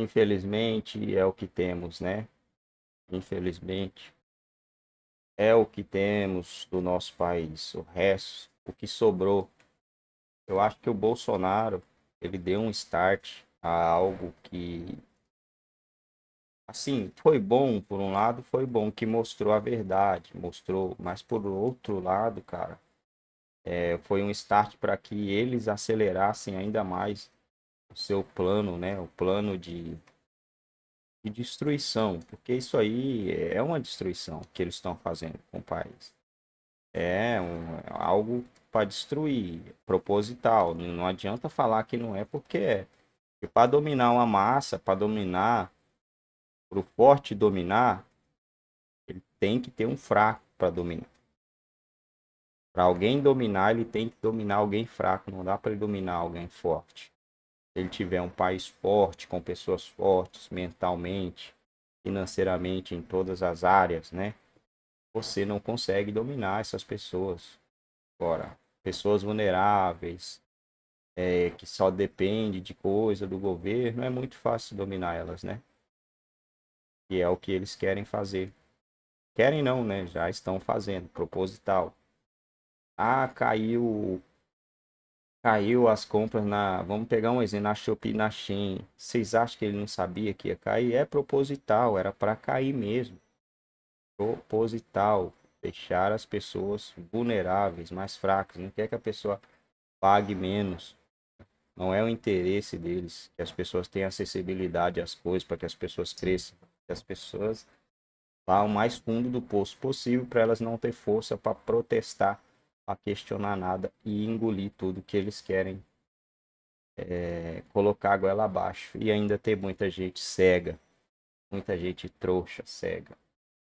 Infelizmente é o que temos, né? Infelizmente é o que temos do nosso país. O resto, o que sobrou. Eu acho que o Bolsonaro ele deu um start a algo que assim, foi bom por um lado, foi bom que mostrou a verdade, mostrou, mas por outro lado, cara, é, foi um start para que eles acelerassem ainda mais o seu plano, né? O plano de, de destruição, porque isso aí é uma destruição que eles estão fazendo com o país. É um, algo para destruir, proposital. Não adianta falar que não é porque é. para dominar uma massa, para dominar, para o forte dominar, ele tem que ter um fraco para dominar. Para alguém dominar, ele tem que dominar alguém fraco. Não dá para ele dominar alguém forte ele tiver um país forte, com pessoas fortes mentalmente, financeiramente, em todas as áreas, né? Você não consegue dominar essas pessoas. Agora, pessoas vulneráveis, é, que só depende de coisa do governo, é muito fácil dominar elas, né? E é o que eles querem fazer. Querem não, né? Já estão fazendo, proposital. Ah, caiu caiu as compras na. Vamos pegar um exemplo, na Shopee, na Shein. Vocês acham que ele não sabia que ia cair? É proposital, era para cair mesmo. Proposital. Deixar as pessoas vulneráveis, mais fracas. Não quer que a pessoa pague menos. Não é o interesse deles que as pessoas tenham acessibilidade às coisas, para que as pessoas cresçam, que as pessoas vá o mais fundo do poço possível para elas não ter força para protestar a questionar nada e engolir tudo que eles querem é, colocar a goela abaixo. E ainda tem muita gente cega, muita gente trouxa, cega.